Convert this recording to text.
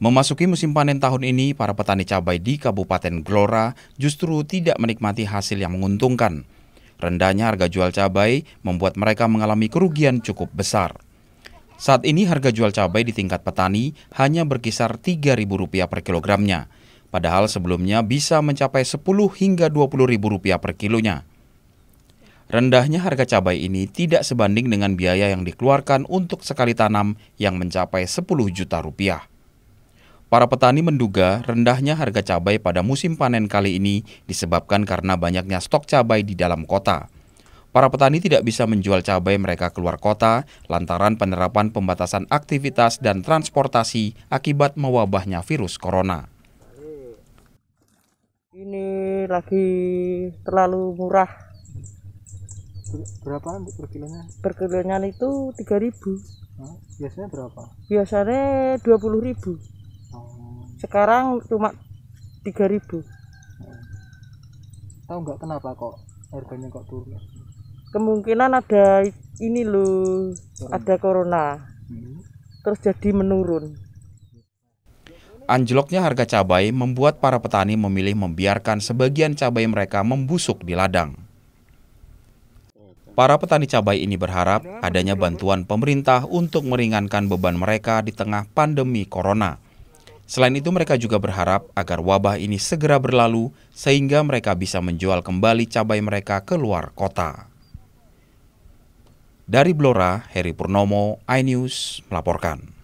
Memasuki musim panen tahun ini, para petani cabai di Kabupaten Glora justru tidak menikmati hasil yang menguntungkan. Rendahnya harga jual cabai membuat mereka mengalami kerugian cukup besar. Saat ini harga jual cabai di tingkat petani hanya berkisar Rp3.000 per kilogramnya, padahal sebelumnya bisa mencapai Rp10.000 hingga Rp20.000 per kilonya. Rendahnya harga cabai ini tidak sebanding dengan biaya yang dikeluarkan untuk sekali tanam yang mencapai 10 juta rupiah. Para petani menduga rendahnya harga cabai pada musim panen kali ini disebabkan karena banyaknya stok cabai di dalam kota. Para petani tidak bisa menjual cabai mereka keluar kota lantaran penerapan pembatasan aktivitas dan transportasi akibat mewabahnya virus corona. Ini lagi terlalu murah. Berapa untuk per kilonya? Per kilonya itu 3000 Biasanya berapa? Biasanya 20000 sekarang cuma 3000 tahu nggak kenapa kok harganya kok turun kemungkinan ada ini loh corona. ada corona hmm. terus jadi menurun Anjloknya harga cabai membuat para petani memilih membiarkan sebagian cabai mereka membusuk di ladang. Para petani cabai ini berharap adanya bantuan pemerintah untuk meringankan beban mereka di tengah pandemi corona. Selain itu mereka juga berharap agar wabah ini segera berlalu sehingga mereka bisa menjual kembali cabai mereka ke luar kota. Dari Blora, Heri Purnomo, iNews melaporkan.